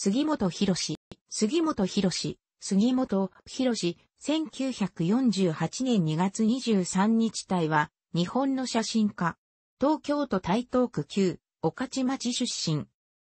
杉本博士、杉本博士、杉本博士、1948年2月23日体は、日本の写真家。東京都台東区旧、御徒町出身。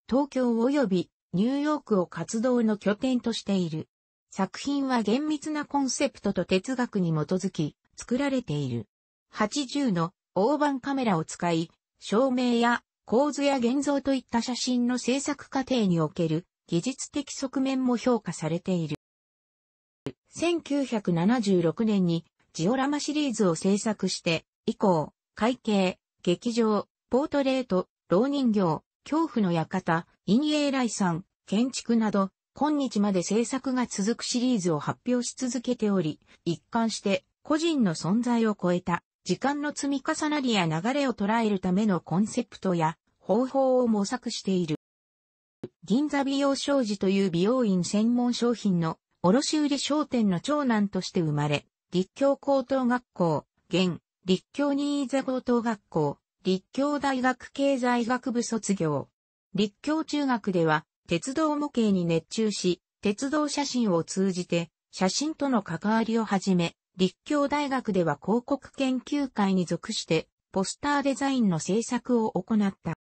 東京及びニューヨークを活動の拠点としている。作品は厳密なコンセプトと哲学に基づき作られている。80の大判カメラを使い、照明や構図や現像といった写真の制作過程における技術的側面も評価されている。1976年にジオラマシリーズを制作して、以降、会計、劇場、ポートレート、老人形、恐怖の館、陰影来産、建築など、今日まで制作が続くシリーズを発表し続けており、一貫して個人の存在を超えた時間の積み重なりや流れを捉えるためのコンセプトや方法を模索している。銀座美容商事という美容院専門商品の卸売商店の長男として生まれ、立教高等学校、現、立教新座高等学校、立教大学経済学部卒業。立教中学では、鉄道模型に熱中し、鉄道写真を通じて、写真との関わりをはじめ、立教大学では広告研究会に属して、ポスターデザインの制作を行った。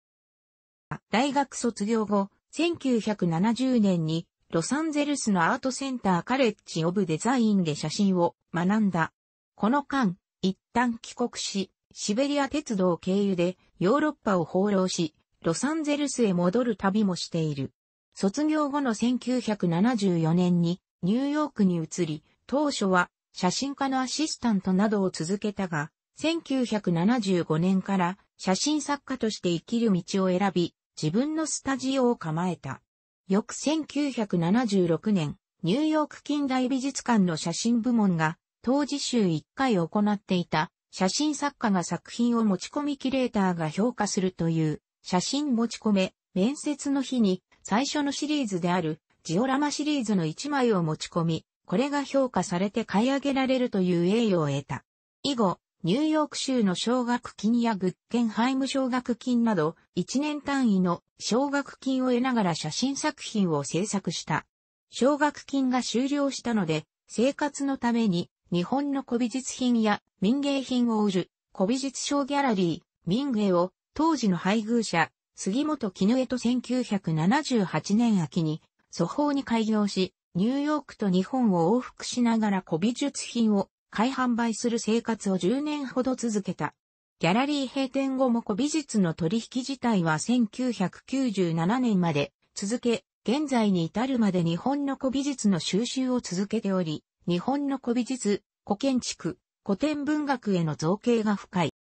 大学卒業後、1970年にロサンゼルスのアートセンターカレッジオブデザインで写真を学んだ。この間、一旦帰国し、シベリア鉄道経由でヨーロッパを放浪し、ロサンゼルスへ戻る旅もしている。卒業後の1974年にニューヨークに移り、当初は写真家のアシスタントなどを続けたが、1975年から写真作家として生きる道を選び、自分のスタジオを構えた。翌1976年、ニューヨーク近代美術館の写真部門が、当時週1回行っていた、写真作家が作品を持ち込みキュレーターが評価するという、写真持ち込め、面接の日に、最初のシリーズである、ジオラマシリーズの1枚を持ち込み、これが評価されて買い上げられるという栄誉を得た。以後、ニューヨーク州の奨学金やグッケンハイム奨学金など、1年単位の奨学金を得ながら写真作品を制作した。奨学金が終了したので、生活のために日本の古美術品や民芸品を売る古美術商ギャラリー、民芸を当時の配偶者、杉本絹江と1978年秋に、祖法に開業し、ニューヨークと日本を往復しながら古美術品を買い販売する生活を10年ほど続けた。ギャラリー閉店後も古美術の取引自体は1997年まで続け、現在に至るまで日本の古美術の収集を続けており、日本の古美術、古建築、古典文学への造形が深い。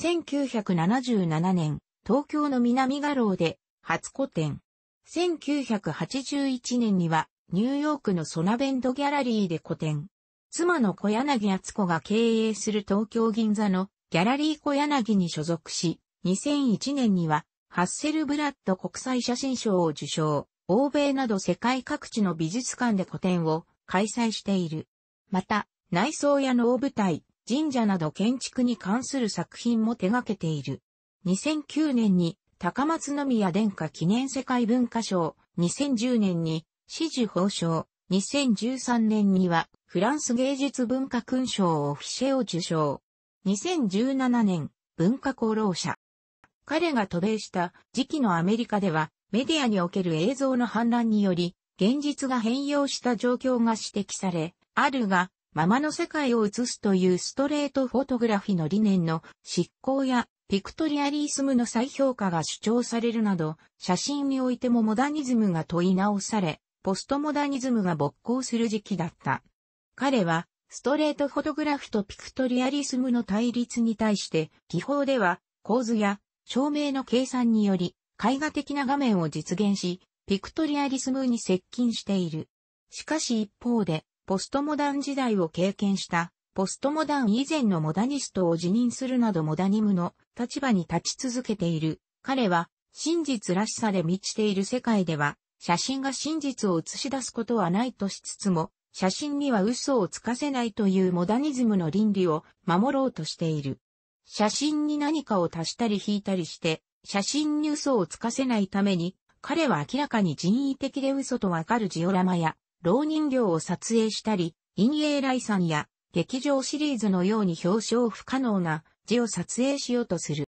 1977年、東京の南画廊で初古典。1981年にはニューヨークのソナベンドギャラリーで古典。妻の小柳敦子が経営する東京銀座のギャラリー小柳に所属し、2001年にはハッセルブラッド国際写真賞を受賞、欧米など世界各地の美術館で個展を開催している。また、内装や能舞台、神社など建築に関する作品も手掛けている。2009年に高松宮殿下記念世界文化賞、2010年に紫綬褒章、2013年にはフランス芸術文化勲章オフィシェを受賞。2017年、文化功労者。彼が渡米した時期のアメリカでは、メディアにおける映像の反乱により、現実が変容した状況が指摘され、あるが、ままの世界を映すというストレートフォトグラフィの理念の執行やピクトリアリスムの再評価が主張されるなど、写真においてもモダニズムが問い直され、ポストモダニズムが勃興する時期だった。彼は、ストレートフォトグラフとピクトリアリスムの対立に対して、技法では、構図や照明の計算により、絵画的な画面を実現し、ピクトリアリスムに接近している。しかし一方で、ポストモダン時代を経験した、ポストモダン以前のモダニストを辞任するなどモダニムの立場に立ち続けている。彼は、真実らしさで満ちている世界では、写真が真実を映し出すことはないとしつつも、写真には嘘をつかせないというモダニズムの倫理を守ろうとしている。写真に何かを足したり引いたりして、写真に嘘をつかせないために、彼は明らかに人為的で嘘とわかるジオラマや、老人形を撮影したり、陰影来んや、劇場シリーズのように表彰不可能な字を撮影しようとする。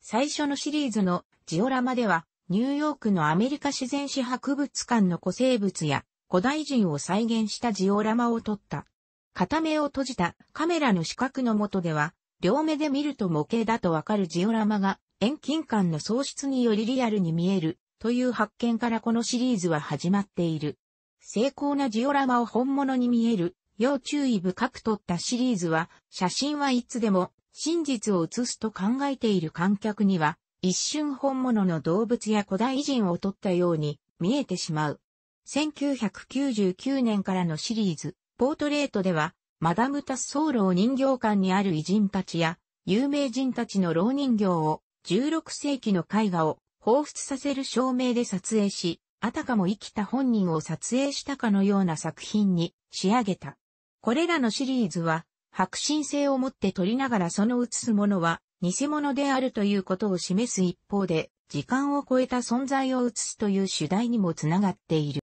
最初のシリーズのジオラマでは、ニューヨークのアメリカ自然史博物館の古生物や古代人を再現したジオラマを撮った。片目を閉じたカメラの視覚の下では、両目で見ると模型だとわかるジオラマが遠近感の喪失によりリアルに見えるという発見からこのシリーズは始まっている。精巧なジオラマを本物に見える、要注意深く撮ったシリーズは、写真はいつでも真実を映すと考えている観客には、一瞬本物の動物や古代人を撮ったように見えてしまう。1999年からのシリーズ、ポートレートでは、マダム・タスソーロー人形館にある偉人たちや、有名人たちの老人形を、16世紀の絵画を彷彿させる照明で撮影し、あたかも生きた本人を撮影したかのような作品に仕上げた。これらのシリーズは、白真性を持って撮りながらその写すものは、偽物であるということを示す一方で、時間を超えた存在を映すという主題にもつながっている。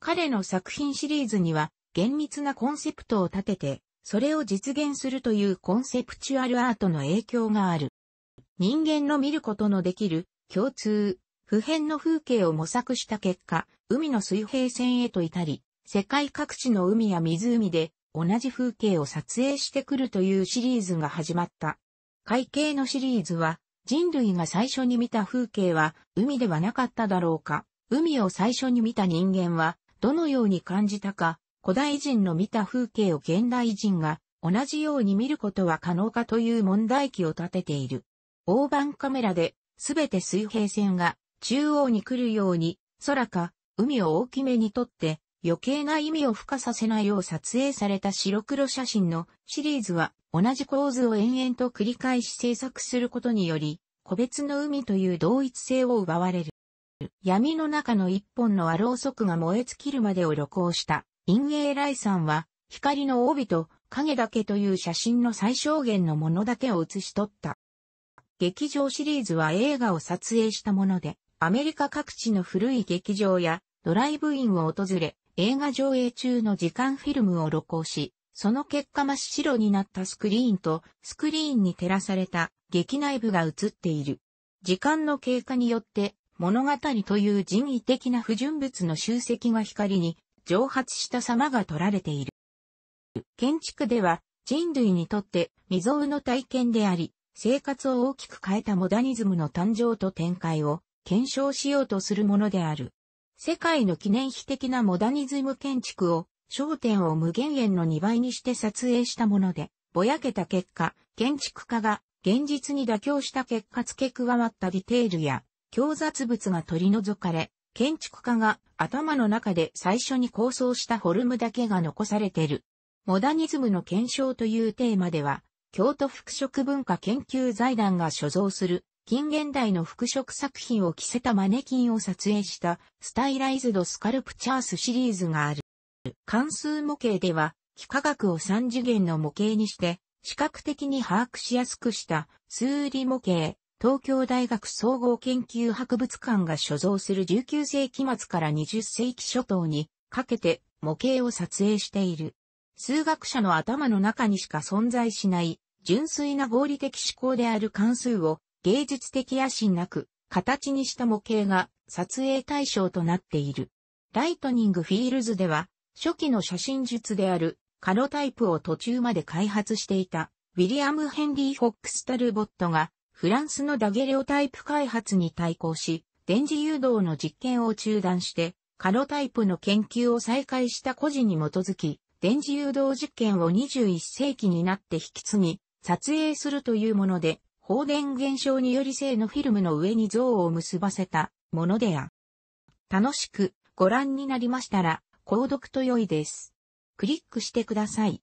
彼の作品シリーズには厳密なコンセプトを立てて、それを実現するというコンセプチュアルアートの影響がある。人間の見ることのできる共通、普遍の風景を模索した結果、海の水平線へと至り、世界各地の海や湖で同じ風景を撮影してくるというシリーズが始まった。会計のシリーズは、人類が最初に見た風景は海ではなかっただろうか。海を最初に見た人間は、どのように感じたか、古代人の見た風景を現代人が同じように見ることは可能かという問題記を立てている。大判カメラで、すべて水平線が中央に来るように、空か海を大きめにとって、余計な意味を付加させないよう撮影された白黒写真のシリーズは同じ構図を延々と繰り返し制作することにより、個別の海という同一性を奪われる。闇の中の一本のアロウソクが燃え尽きるまでを旅行した陰影イさんは、光の帯と影だけという写真の最小限のものだけを写し取った。劇場シリーズは映画を撮影したもので、アメリカ各地の古い劇場やドライブインを訪れ、映画上映中の時間フィルムを録音し、その結果真っ白になったスクリーンとスクリーンに照らされた劇内部が映っている。時間の経過によって物語という人為的な不純物の集積が光に蒸発した様が取られている。建築では人類にとって未曾有の体験であり、生活を大きく変えたモダニズムの誕生と展開を検証しようとするものである。世界の記念碑的なモダニズム建築を焦点を無限遠の2倍にして撮影したもので、ぼやけた結果、建築家が現実に妥協した結果付け加わったディテールや強雑物が取り除かれ、建築家が頭の中で最初に構想したフォルムだけが残されている。モダニズムの検証というテーマでは、京都服飾文化研究財団が所蔵する近現代の服飾作品を着せたマネキンを撮影したスタイライズドスカルプチャースシリーズがある。関数模型では、幾何学を三次元の模型にして、視覚的に把握しやすくした数理模型、東京大学総合研究博物館が所蔵する19世紀末から20世紀初頭にかけて模型を撮影している。数学者の頭の中にしか存在しない純粋な合理的思考である関数を芸術的野心なく形にした模型が撮影対象となっている。ライトニングフィールズでは初期の写真術であるカロタイプを途中まで開発していたウィリアム・ヘンリー・フォックス・タルボットがフランスのダゲレオタイプ開発に対抗し、電磁誘導の実験を中断して、カロタイプの研究を再開した個人に基づき、電磁誘導実験を21世紀になって引き継ぎ、撮影するというもので、放電現象により性のフィルムの上に像を結ばせたものであ。楽しくご覧になりましたら、購読と良いです。クリックしてください。